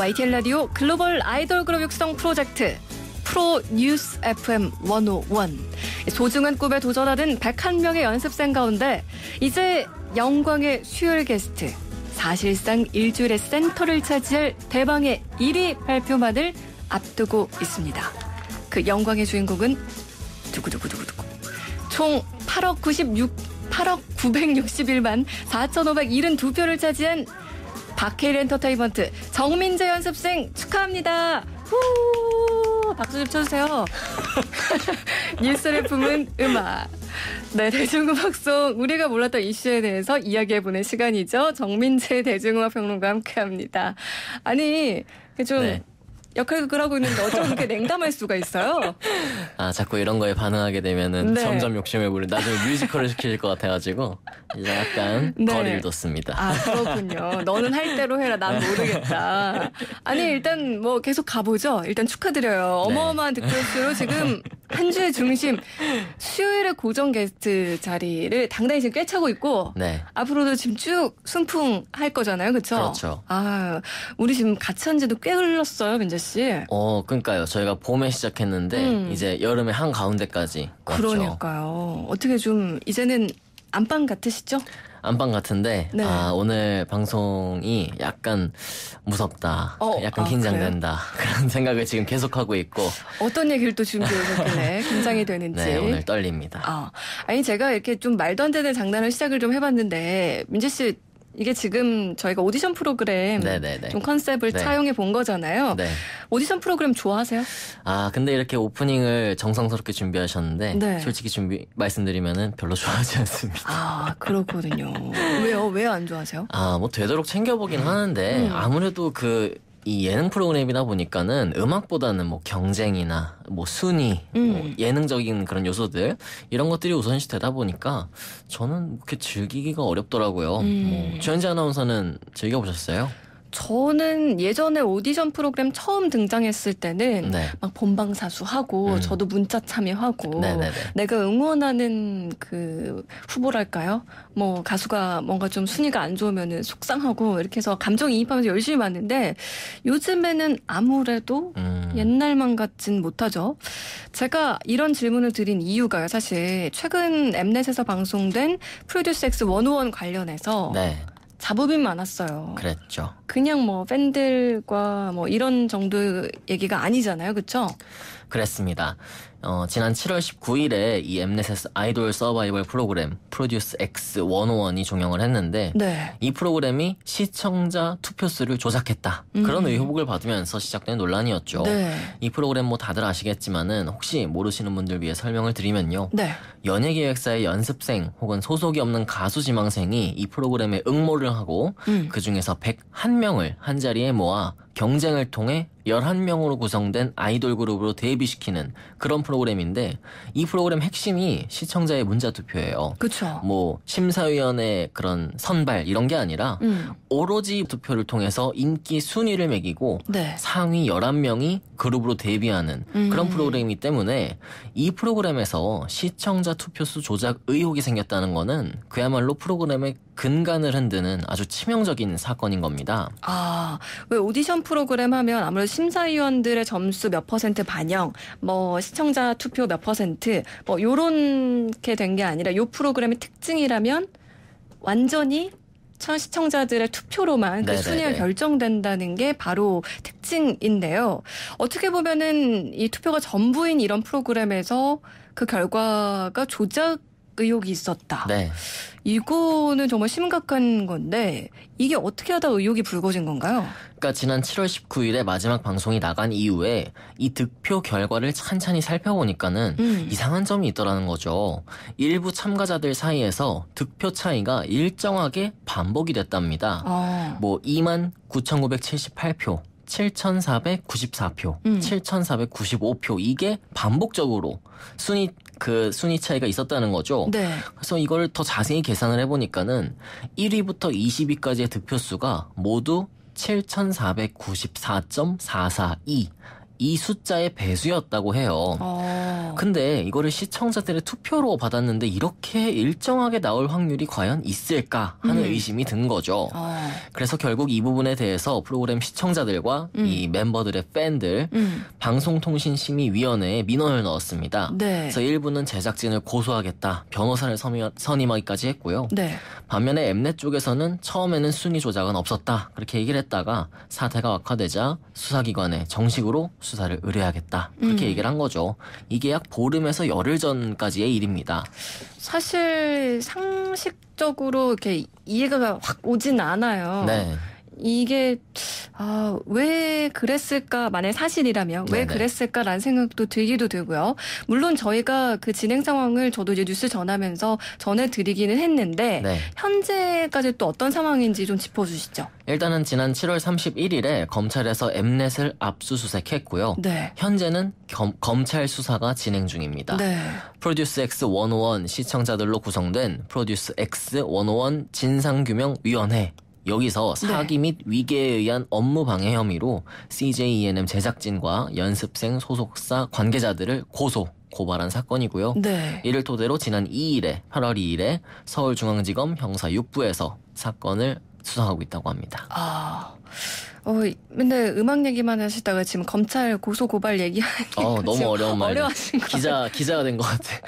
YTN 라디오 글로벌 아이돌 그룹 육성 프로젝트 프로 뉴스 FM 101. 소중한 꿈에 도전하는 101명의 연습생 가운데 이제 영광의 수요일 게스트 사실상 일주일의 센터를 차지할 대방의 1위 발표만을 앞두고 있습니다. 그 영광의 주인공은 두구두구두구두구 총 8억 96 8억 961만 4,572표를 차지한 박해일 엔터테인먼트 정민재 연습생 축하합니다. 후 박수 좀 쳐주세요. 뉴스를 품은 음악. 네, 대중음악송 우리가 몰랐던 이슈에 대해서 이야기해보는 시간이죠. 정민재 대중음악 평론가 함께합니다. 아니 그 좀 네. 역할극을 하고 있는데 어쩜 그렇게 냉담할 수가 있어요? 아 자꾸 이런 거에 반응하게 되면은 네. 점점 욕심을 부리 나중에 뮤지컬을 시킬 것 같아가지고 이제 약간 네. 거리를 뒀습니다. 아 그렇군요. 너는 할 대로 해라. 난 네. 모르겠다. 아니 일단 뭐 계속 가보죠. 일단 축하드려요. 네. 어마어마한 득표수로 지금 한 주의 중심 수요일에 고정 게스트 자리를 당당히 지금 꿰차고 있고 네. 앞으로도 지금 쭉 순풍 할 거잖아요, 그렇죠? 그렇죠. 아 우리 지금 같이 한지도 꽤 흘렀어요, 민재 씨. 어, 그러니까요. 저희가 봄에 시작했는데 음. 이제 여름에한 가운데까지 왔죠. 그러니까요. 어떻게 좀 이제는 안방 같으시죠? 안방 같은데 네. 아, 오늘 방송이 약간 무섭다, 어, 약간 아, 긴장된다 그래요? 그런 생각을 지금 계속 하고 있고 어떤 얘기를 또 준비해줬길래 긴장이 네, 되는지 네, 오늘 떨립니다. 아, 아니 제가 이렇게 좀 말도 안 되는 장난을 시작을 좀 해봤는데 민지 씨 이게 지금 저희가 오디션 프로그램 네네네. 좀 컨셉을 네. 차용해 본 거잖아요. 네. 오디션 프로그램 좋아하세요? 아 근데 이렇게 오프닝을 정성스럽게 준비하셨는데 네. 솔직히 준비 말씀드리면은 별로 좋아하지 않습니다. 아 그렇거든요. 왜요? 왜 안 좋아하세요? 아뭐 되도록 챙겨보긴 음. 하는데 음. 아무래도 그이 예능 프로그램이다 보니까는 음악보다는 뭐 경쟁이나 뭐 순위, 뭐 음. 뭐 예능적인 그런 요소들 이런 것들이 우선시 되다 보니까 저는 그렇게 즐기기가 어렵더라고요. 뭐 음. 뭐 주현지 아나운서는 즐겨 보셨어요? 저는 예전에 오디션 프로그램 처음 등장했을 때는 네. 막 본방사수하고 음. 저도 문자 참여하고 네네네. 내가 응원하는 그 후보랄까요? 뭐 가수가 뭔가 좀 순위가 안 좋으면은 속상하고 이렇게 해서 감정이입하면서 열심히 봤는데 요즘에는 아무래도 음. 옛날만 같진 못하죠. 제가 이런 질문을 드린 이유가 요 사실 최근 엠넷에서 방송된 프로듀스 X 101 관련해서 네. 자부이 많았어요. 그랬죠. 그냥 뭐 팬들과 뭐 이런 정도 얘기가 아니잖아요. 그렇죠? 그랬습니다. 어, 지난 7월 19일에 이 엠넷에서 아이돌 서바이벌 프로그램 프로듀스 X 101이 종영을 했는데 네. 이 프로그램이 시청자 투표수를 조작했다 음. 그런 의혹을 받으면서 시작된 논란이었죠. 네. 이 프로그램 뭐 다들 아시겠지만은 혹시 모르시는 분들 위해 설명을 드리면요. 네. 연예기획사의 연습생 혹은 소속이 없는 가수 지망생이 이 프로그램에 응모를 하고 음. 그 중에서 101 1명을 한자리에 모아 경쟁을 통해 11명으로 구성된 아이돌 그룹으로 데뷔시키는 그런 프로그램인데 이 프로그램 핵심이 시청자의 문자 투표예요. 그렇죠. 뭐 심사위원회 그런 선발 이런 게 아니라 음. 오로지 투표를 통해서 인기 순위를 매기고 네. 상위 11명이 그룹으로 데뷔하는 음. 그런 프로그램이기 때문에 이 프로그램에서 시청자 투표수 조작 의혹이 생겼다는 거는 그야말로 프로그램의 근간을 흔드는 아주 치명적인 사건인 겁니다. 아, 왜 오디션 토론 프로그램 하면 아무래도 심사위원들의 점수 몇 퍼센트 반영, 뭐 시청자 투표 몇 퍼센트, 뭐 요렇게 된 게 아니라 요 프로그램의 특징이라면 완전히 천 시청자들의 투표로만 그 네네네. 순위가 결정된다는 게 바로 특징인데요. 어떻게 보면은 이 투표가 전부인 이런 프로그램에서 그 결과가 조작 의혹이 있었다. 네. 이거는 정말 심각한 건데 이게 어떻게 하다 의혹이 불거진 건가요? 그러니까 지난 7월 19일에 마지막 방송이 나간 이후에 이 득표 결과를 찬찬히 살펴보니까는 음. 이상한 점이 있더라는 거죠. 일부 참가자들 사이에서 득표 차이가 일정하게 반복이 됐답니다. 아. 뭐 2만 9,978표, 7,494표, 음. 7,495표 이게 반복적으로 순위 그 순위 차이가 있었다는 거죠. 네. 그래서 이걸 더 자세히 계산을 해보니까는 1위부터 20위까지의 득표수가 모두 7,494.442이 숫자의 배수였다고 해요. 어. 근데 이거를 시청자들의 투표로 받았는데 이렇게 일정하게 나올 확률이 과연 있을까 하는 음. 의심이 든 거죠. 어. 그래서 결국 이 부분에 대해서 프로그램 시청자들과 음. 이 멤버들의 팬들 음. 방송통신심의위원회에 민원을 넣었습니다. 네. 그래서 일부는 제작진을 고소하겠다 변호사를 선임하기까지 했고요. 네. 반면에 엠넷 쪽에서는 처음에는 순위 조작은 없었다 그렇게 얘기를 했다가 사태가 악화되자 수사기관에 정식으로 수사를 의뢰하겠다 그렇게 음. 얘기를 한 거죠. 이게 약 보름에서 열흘 전까지의 일입니다. 사실 상식적으로 이렇게 이해가 확 오진 않아요. 네. 이게 아, 왜 그랬을까 만약 사실이라면 왜 네네. 그랬을까라는 생각도 들기도 되고요 물론 저희가 그 진행 상황을 저도 이제 뉴스 전하면서 전해드리기는 했는데 네. 현재까지 또 어떤 상황인지 좀 짚어주시죠. 일단은 지난 7월 31일에 검찰에서 엠넷을 압수수색했고요. 네. 현재는 겸, 검찰 수사가 진행 중입니다. 네. 프로듀스 X 101 시청자들로 구성된 프로듀스 X 101 진상규명위원회 여기서 네. 사기 네. 및 위계에 의한 업무 방해 혐의로 CJENM 제작진과 연습생 소속사 관계자들을 고소 고발한 사건이고요. 네. 이를 토대로 지난 2일에 8월 2일에 서울중앙지검 형사 6부에서 사건을 수사하고 있다고 합니다. 아. 어, 근데 음악 얘기만 하시다가 지금 검찰 고소 고발 얘기하니 어, 너무 어려운 말. 어려하 기자 기자가 된 것 같아.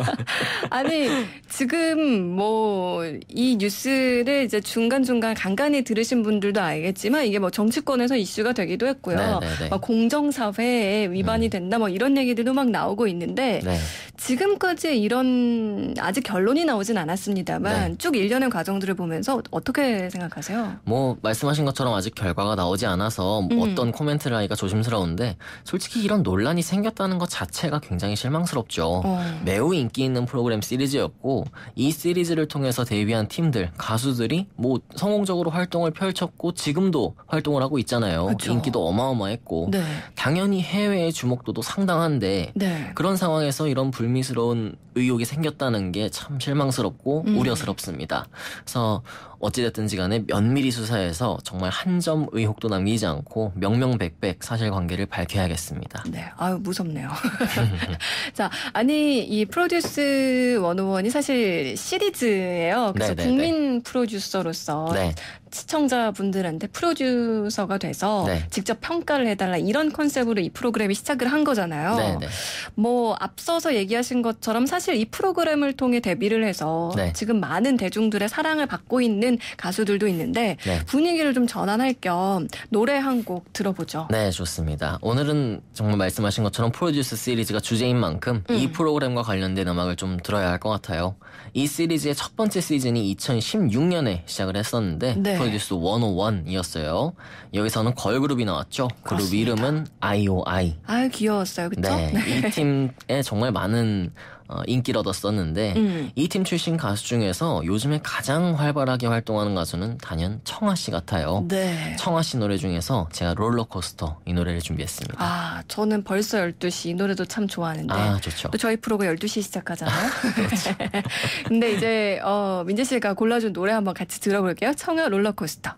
아니 지금 뭐 이 뉴스를 이제 중간 중간 간간히 들으신 분들도 알겠지만 이게 뭐 정치권에서 이슈가 되기도 했고요. 네, 네, 네. 공정 사회에 위반이 음. 된다 뭐 이런 얘기들도 막 나오고 있는데 네. 지금까지 이런 아직 결론이 나오진 않았습니다만 네. 쭉 일련의 과정들을 보면서 어떻게 생각하세요? 뭐 말씀하신 것처럼 아직 결 결과가 나오지 않아서 음. 어떤 코멘트를 하기가 조심스러운데 솔직히 이런 논란이 생겼다는 것 자체가 굉장히 실망스럽죠. 어. 매우 인기 있는 프로그램 시리즈였고 이 시리즈를 통해서 데뷔한 팀들 가수들이 뭐 성공적으로 활동을 펼쳤고 지금도 활동을 하고 있잖아요. 그쵸. 인기도 어마어마했고 네. 당연히 해외의 주목도도 상당한데 네. 그런 상황에서 이런 불미스러운 의혹이 생겼다는 게 참 실망스럽고 음. 우려스럽습니다. 그래서 어찌됐든지 간에 면밀히 수사해서 정말 한 점 의혹도 남기지 않고 명명백백 사실관계를 밝혀야겠습니다. 네, 아유 무섭네요. 자, 아니 이 프로듀스 101이 사실 시리즈예요. 그래서 네네네. 네, 네. 국민 프로듀서로서 네. 시청자분들한테 프로듀서가 돼서 네. 직접 평가를 해달라 이런 컨셉으로 이 프로그램이 시작을 한 거잖아요. 네, 네. 뭐 앞서서 얘기하신 것처럼 사실 이 프로그램을 통해 데뷔를 해서 네. 지금 많은 대중들의 사랑을 받고 있는 가수들도 있는데 네. 분위기를 좀 전환할 겸 노래 한 곡 들어보죠. 네, 좋습니다. 오늘은 정말 말씀하신 것처럼 프로듀스 시리즈가 주제인 만큼 음. 이 프로그램과 관련된 음악을 좀 들어야 할 것 같아요. 이 시리즈의 첫 번째 시즌이 2016년에 시작을 했었는데 네. 프로듀스 101이었어요. 여기서는 걸그룹이 나왔죠. 그룹 맞습니다. 이름은 IOI. 아유 귀여웠어요. 그쵸? 네, 네. 이 팀에 정말 많은 어, 인기를 얻었었는데 음. 이팀 출신 가수 중에서 요즘에 가장 활발하게 활동하는 가수는 단연 청아 씨 같아요. 네. 청아 씨 노래 중에서 제가 롤러코스터 이 노래를 준비했습니다. 아, 저는 벌써 12시 이 노래도 참 좋아하는데. 아, 좋죠. 또 저희 프로가 12시에 시작하잖아요. 그렇죠. 근데 이제 어, 민재 씨가 골라준 노래 한번 같이 들어볼게요. 청아 롤러코스터.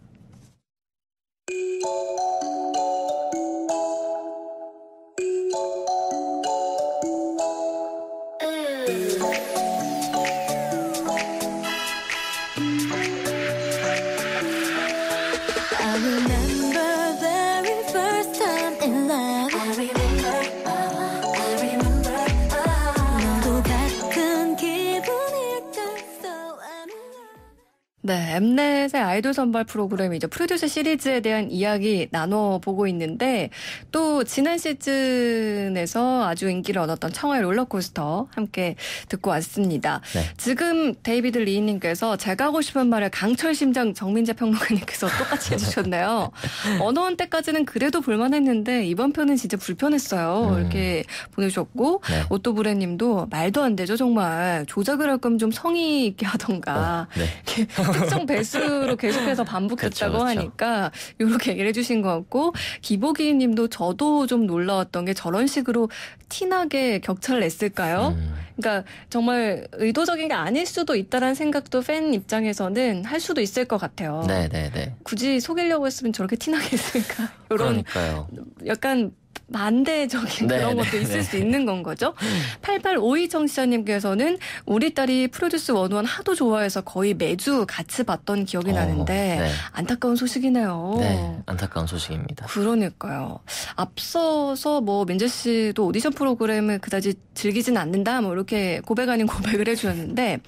네, 엠넷의 아이돌 선발 프로그램 이제 프로듀스 시리즈에 대한 이야기 나눠보고 있는데 또 지난 시즌에서 아주 인기를 얻었던 청하의 롤러코스터 함께 듣고 왔습니다. 네. 지금 데이비드 리인님께서 제가 하고 싶은 말을 강철 심장 정민재 평론가님께서 똑같이 해주셨네요 언어원 때까지는 그래도 볼만했는데 이번 편은 진짜 불편했어요. 음. 이렇게 보내주셨고 네. 오토브레님도 말도 안 되죠 정말 조작을 할 거면 좀 성의 있게 하던가 어, 네. 특정 배수로 계속해서 반복했다고 그쵸. 하니까 이렇게 얘기를 해주신 것 같고 기복이님도 저도 좀 놀라웠던 게 저런 식으로 티나게 격차를 냈을까요? 음. 네. 그러니까 정말 의도적인 게 아닐 수도 있다라는 생각도 팬 입장에서는 할 수도 있을 것 같아요. 네네네. 네, 네. 굳이 속이려고 했으면 저렇게 티나게 했을까? 이런 그러니까요. 약간 반대적인 네, 그런 것도 있을 네. 수 있는 건 거죠. 8852 청취자님께서는 우리 딸이 프로듀스 원원 하도 좋아해서 거의 매주 같이 봤던 기억이 어, 나는데 안타까운 소식이네요. 네, 안타까운 소식입니다. 그러니까요. 앞서서 뭐 민재 씨도 오디션 프로그램을 그다지 즐기진 않는다. 뭐 이렇게 고백 아닌 고백을 해주셨는데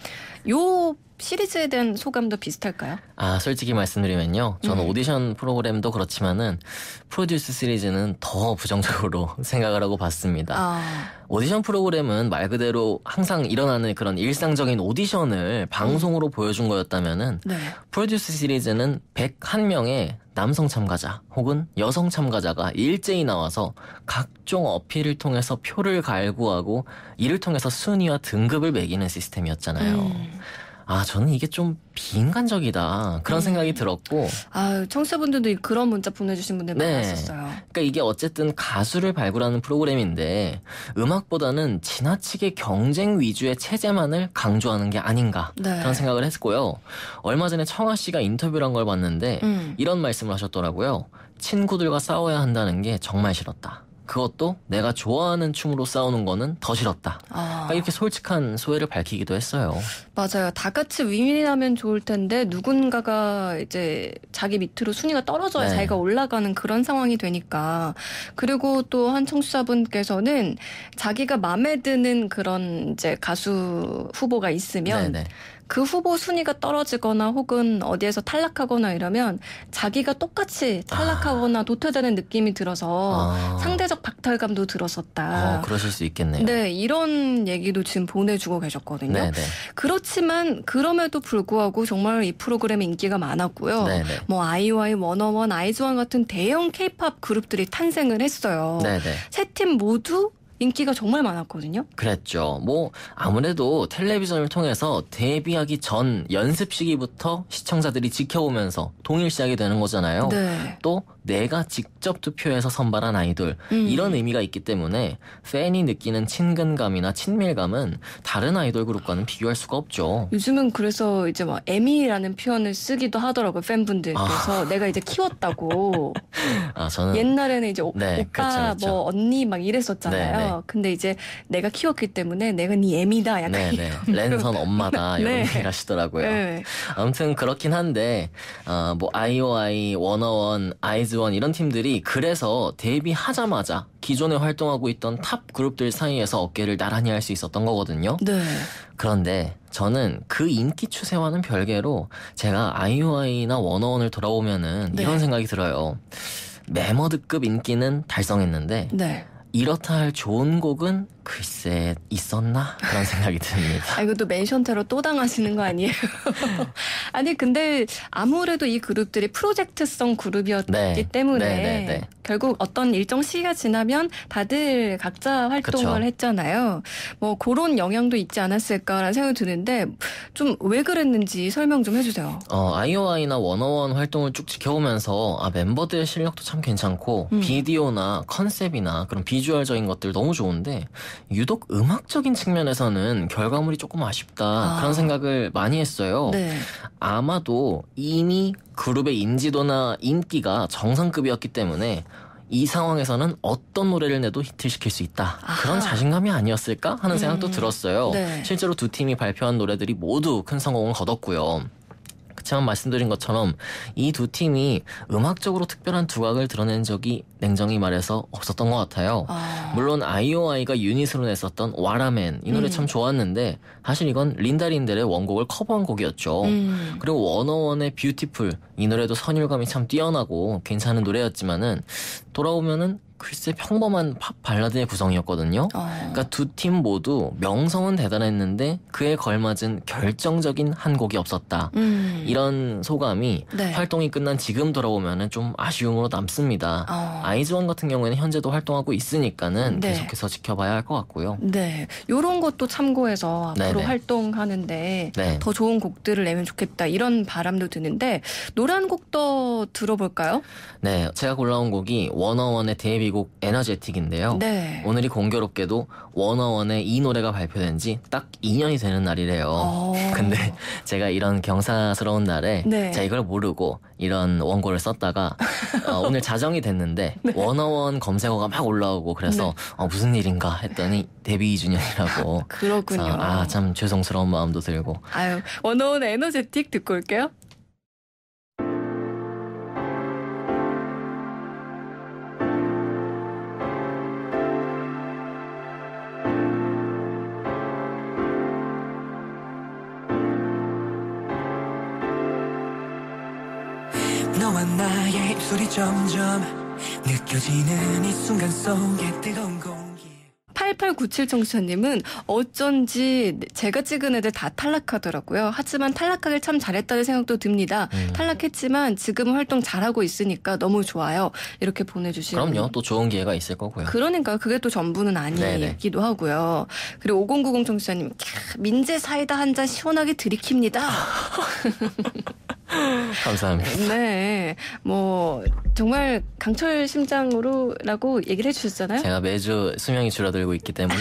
요 시리즈에 대한 소감도 비슷할까요? 아 솔직히 말씀드리면요, 저는 음. 오디션 프로그램도 그렇지만은 프로듀스 시리즈는 더 부정적으로 생각을 하고 봤습니다. 아. 오디션 프로그램은 말 그대로 항상 일어나는 그런 일상적인 오디션을 음. 방송으로 음. 보여준 거였다면은 네. 프로듀스 시리즈는 101명의 남성 참가자 혹은 여성 참가자가 일제히 나와서 각종 어필을 통해서 표를 갈구하고 이를 통해서 순위와 등급을 매기는 시스템이었잖아요. 음. 아 저는 이게 좀 비인간적이다 그런 네. 생각이 들었고 아 청취자분들도 그런 문자 보내주신 분들 네. 많았었어요. 그러니까 이게 어쨌든 가수를 발굴하는 프로그램인데 음악보다는 지나치게 경쟁 위주의 체제만을 강조하는 게 아닌가 네. 그런 생각을 했고요. 얼마 전에 청아 씨가 인터뷰를 한 걸 봤는데 음. 이런 말씀을 하셨더라고요. 친구들과 싸워야 한다는 게 정말 싫었다. 그것도 내가 좋아하는 춤으로 싸우는 거는 더 싫었다. 아. 그러니까 이렇게 솔직한 소회를 밝히기도 했어요. 맞아요. 다 같이 윈민하면 좋을 텐데 누군가가 이제 자기 밑으로 순위가 떨어져야 네. 자기가 올라가는 그런 상황이 되니까. 그리고 또 한 청취자분께서는 자기가 마음에 드는 그런 이제 가수 후보가 있으면 네네. 네. 그 후보 순위가 떨어지거나 혹은 어디에서 탈락하거나 이러면 자기가 똑같이 아. 탈락하거나 아. 도태되는 느낌이 들어서 아. 상대적 박탈감도 들었었다. 어, 그러실 수 있겠네요. 네, 이런 얘기도 지금 보내주고 계셨거든요. 네네. 네. 그렇지만 그럼에도 불구하고 정말 이 프로그램의 인기가 많았고요. 네네. 네. 뭐 아이와이, 원어원, 아이즈원 같은 대형 케이팝 그룹들이 탄생을 했어요. 네, 세팀 모두 인기가 정말 많았거든요. 그랬죠. 뭐 아무래도 텔레비전을 통해서 데뷔하기 전 연습 시기부터 시청자들이 지켜오면서 동일시하게 되는 거잖아요. 네. 또 내가 직접 투표해서 선발한 아이돌 음. 이런 의미가 있기 때문에 팬이 느끼는 친근감이나 친밀감은 다른 아이돌 그룹과는 비교할 수가 없죠. 요즘은 그래서 이제 막 에미라는 표현을 쓰기도 하더라고요 팬분들께서 아. 내가 이제 키웠다고. 아 저는 옛날에는 이제 네, 오빠 그렇죠, 그렇죠. 뭐 언니 막 이랬었잖아요. 네, 네. 네. 근데 이제 내가 키웠기 때문에 내가 네 애미다 약간 네네. 네. 랜선 엄마다 네. 이런 네. 얘기를 하시더라고요. 네. 아무튼 그렇긴 한데 어, 뭐 아이오아이, 워너원, 아이즈원 이런 팀들이 그래서 데뷔하자마자 기존에 활동하고 있던 탑 그룹들 사이에서 어깨를 나란히 할 수 있었던 거거든요. 네. 그런데 저는 그 인기 추세와는 별개로 제가 아이오아이나 워너원을 돌아보면은 네. 이런 생각이 들어요. 메머드급 인기는 달성했는데 네. 이렇다 할 좋은 곡은 글쎄 있었나 그런 생각이 듭니다. 아, 이거 또 멘션테러 또 당하시는 거 아니에요? 아니 근데 아무래도 이 그룹들이 프로젝트성 그룹이었기 네. 때문에 네, 네, 네, 결국 어떤 일정 시기가 지나면 다들 각자 활동을 그쵸. 했잖아요. 뭐 그런 영향도 있지 않았을까라는 생각이 드는데 좀 왜 그랬는지 설명 좀 해주세요. 어, 아이오아이나 워너원 활동을 쭉 지켜오면서 아, 멤버들 실력도 참 괜찮고 음. 비디오나 컨셉이나 그런 비주얼적인 것들 너무 좋은데 유독 음악적인 측면에서는 결과물이 조금 아쉽다 아. 그런 생각을 많이 했어요. 네. 아마도 이미 그룹의 인지도나 인기가 정상급이었기 때문에 이 상황에서는 어떤 노래를 내도 히트 시킬 수 있다 아하. 그런 자신감이 아니었을까 하는 생각도 음. 들었어요. 네. 실제로 두 팀이 발표한 노래들이 모두 큰 성공을 거뒀고요. 지금 말씀드린 것처럼 이 두 팀이 음악적으로 특별한 두각을 드러낸 적이 냉정히 말해서 없었던 것 같아요. 아... 물론 아이오아이가 유닛으로 냈었던 와라맨 이 노래 음. 참 좋았는데 사실 이건 린다 린델의 원곡을 커버한 곡이었죠. 음. 그리고 워너원의 뷰티풀 이 노래도 선율감이 참 뛰어나고 괜찮은 노래였지만은 돌아오면은 글쎄 평범한 팝 발라드의 구성이었거든요. 어. 그러니까 두 팀 모두 명성은 대단했는데 그에 걸맞은 결정적인 한 곡이 없었다. 음. 이런 소감이 네. 활동이 끝난 지금 돌아보면은 좀 아쉬움으로 남습니다. 어. 아이즈원 같은 경우에는 현재도 활동하고 있으니까는 네. 계속해서 지켜봐야 할 것 같고요. 네, 이런 것도 참고해서 앞으로 네네. 네. 활동하는데 네. 더 좋은 곡들을 내면 좋겠다 이런 바람도 드는데 노란 곡도 들어볼까요? 네, 제가 골라온 곡이 원어원의 데뷔 그리고 에너제틱인데요. 네. 오늘이 공교롭게도 워너원의 이 노래가 발표된 지 딱 2년이 되는 날이래요. 오. 어. 근데 제가 이런 경사스러운 날에 네. 제가 이걸 모르고 이런 원고를 썼다가 어, 오늘 자정이 됐는데 네. 워너원 검색어가 막 올라오고 그래서 네. 어, 무슨 일인가 했더니 데뷔 2주년이라고. 그렇군요. 아참 죄송스러운 마음도 들고. 아유 워너원 에너제틱 듣고 올게요. 목소리 점점 느껴지는 이 순간 속에 뜨거운 공8897 청취자님은 어쩐지 제가 찍은 애들 다 탈락하더라고요. 하지만 탈락하길 참 잘했다는 생각도 듭니다. 음. 탈락했지만 지금 활동 잘하고 있으니까 너무 좋아요. 이렇게 보내주시면 그럼요. 또 좋은 기회가 있을 거고요. 그러니까 그게 또 전부는 아니기도 네네. 하고요. 그리고 5090 청취자님 캬, 민재 사이다 한 잔 시원하게 들이킵니다. 감사합니다. 네. 뭐 정말 강철 심장으로라고 얘기를 해 주셨잖아요. 제가 매주 수명이 줄어들고 있기 때문에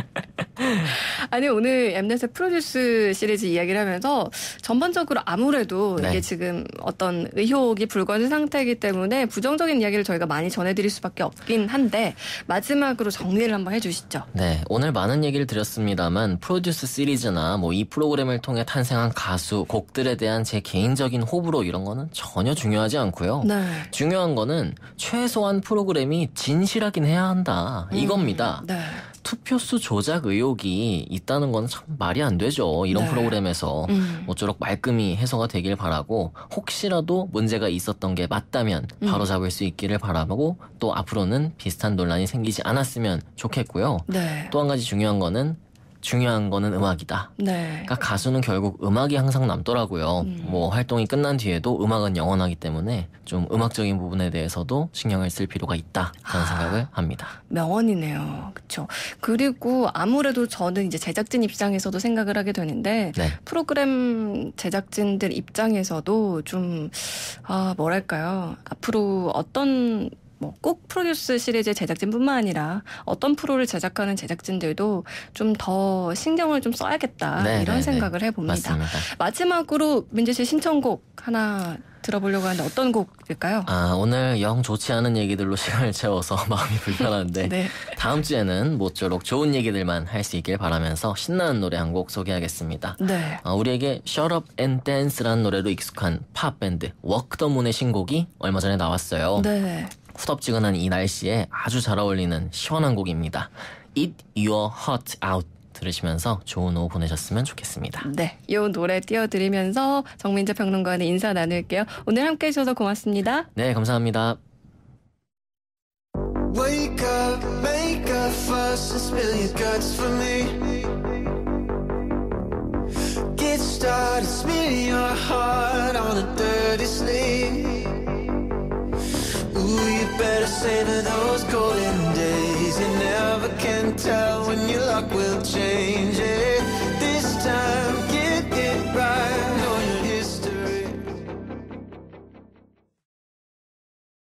아니 오늘 엠넷의 프로듀스 시리즈 이야기를 하면서 전반적으로 아무래도 네. 이게 지금 어떤 의혹이 불거진 상태이기 때문에 부정적인 이야기를 저희가 많이 전해드릴 수밖에 없긴 한데 마지막으로 정리를 한번 해주시죠. 네 오늘 많은 얘기를 드렸습니다만 프로듀스 시리즈나 뭐 이 프로그램을 통해 탄생한 가수 곡들에 대한 대한 제 개인적인 호불호 이런 거는 전혀 중요하지 않고요. 네. 중요한 거는 최소한 프로그램이 진실하긴 해야 한다. 음, 이겁니다. 네. 투표수 조작 의혹이 있다는 건 참 말이 안 되죠. 이런 네. 프로그램에서 음. 모쪼록 말끔히 해소가 되길 바라고 혹시라도 문제가 있었던 게 맞다면 음. 바로 잡을 수 있기를 바라고 또 앞으로는 비슷한 논란이 생기지 않았으면 좋겠고요. 네. 또한 가지 중요한 거는 중요한 거는 음악이다. 네. 그러니까 가수는 결국 음악이 항상 남더라고요. 음. 뭐 활동이 끝난 뒤에도 음악은 영원하기 때문에 좀 음악적인 부분에 대해서도 신경을 쓸 필요가 있다. 그런 아, 생각을 합니다. 명언이네요. 그렇죠. 그리고 아무래도 저는 이제 제작진 입장에서도 생각을 하게 되는데 네. 프로그램 제작진들 입장에서도 좀 아, 뭐랄까요? 앞으로 어떤 뭐꼭 프로듀스 시리즈 제작진뿐만 아니라 어떤 프로를 제작하는 제작진들도 좀 더 신경을 좀 써야겠다 네, 네 이런 네, 생각을 네. 해봅니다. 맞습니다. 마지막으로 민재 씨 신청곡 하나 들어보려고 하는데 어떤 곡일까요? 아 오늘 영 좋지 않은 얘기들로 시간을 채워서 마음이 불편한데 네. 다음 주에는 모쪼록 좋은 얘기들만 할 수 있길 바라면서 신나는 노래 한 곡 소개하겠습니다. 네. 아, 우리에게 Shut Up and Dance라는 노래로 익숙한 팝 밴드 워크더문의 신곡이 얼마 전에 나왔어요. 네. 후덥지근한 이 날씨에 아주 잘 어울리는 시원한 곡입니다. Eat Your Heart Out 들으시면서 좋은 오후 보내셨으면 좋겠습니다. 네, 이 노래 띄워드리면서 정민재 평론가의 인사 나눌게요. 오늘 함께해 주셔서 고맙습니다. 네, 감사합니다. Wake up, make a fuss and spill your guts for me. Get started, smear your heart on a dirty sleeve. Ooh, you better savor those golden days You never can tell when your luck will change